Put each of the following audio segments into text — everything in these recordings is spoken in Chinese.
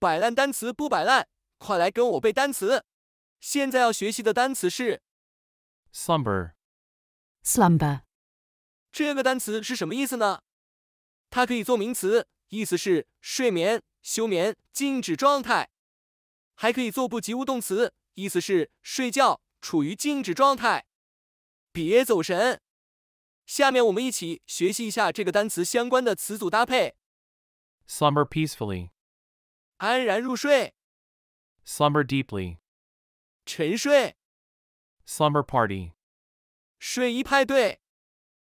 摆烂单词不摆烂，快来跟我背单词！现在要学习的单词是 slumber。slumber 这个单词是什么意思呢？它可以做名词，意思是睡眠、休眠、静止状态；还可以做不及物动词，意思是睡觉、处于静止状态。别走神，下面我们一起学习一下这个单词相关的词组搭配。slumber peacefully。安然入睡。Slumber deeply. 沉睡。Slumber party. 睡衣派对。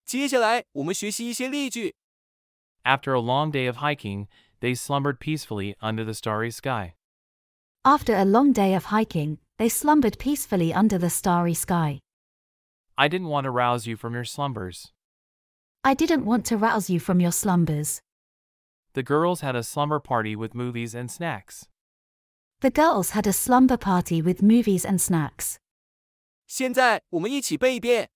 接下来我们学习一些例句。After a long day of hiking, they slumbered peacefully under the starry sky. After a long day of hiking, they slumbered peacefully under the starry sky. I didn't want to rouse you from your slumbers. I didn't want to rouse you from your slumbers the girls had a slumber party with movies and snacks. The girls had a slumber party with movies and snacks. 现在我们一起背一遍。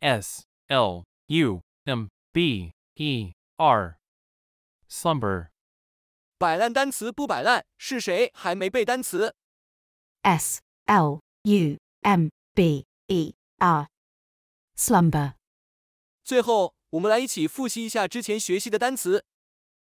S L U M B E R slumber 摆烂单词不摆烂，是谁还没背单词？S L U M B 最后我们来一起复习一下之前学习的单词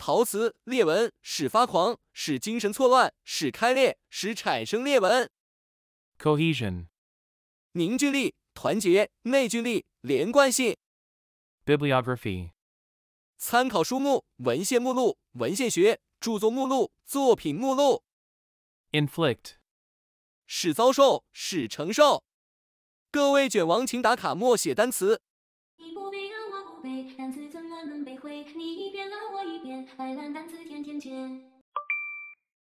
陶瓷裂纹使发狂，使精神错乱，使开裂，使产生裂纹。Cohesion，凝聚力，团结，内聚力，连贯性。Bibliography，参考书目，文献目录，文献学，著作目录，作品目录。Inflict，使遭受，使承受。各位卷王，请打卡默写单词。背，单词怎么能背会？你一遍，我一遍，白烂单词天天见。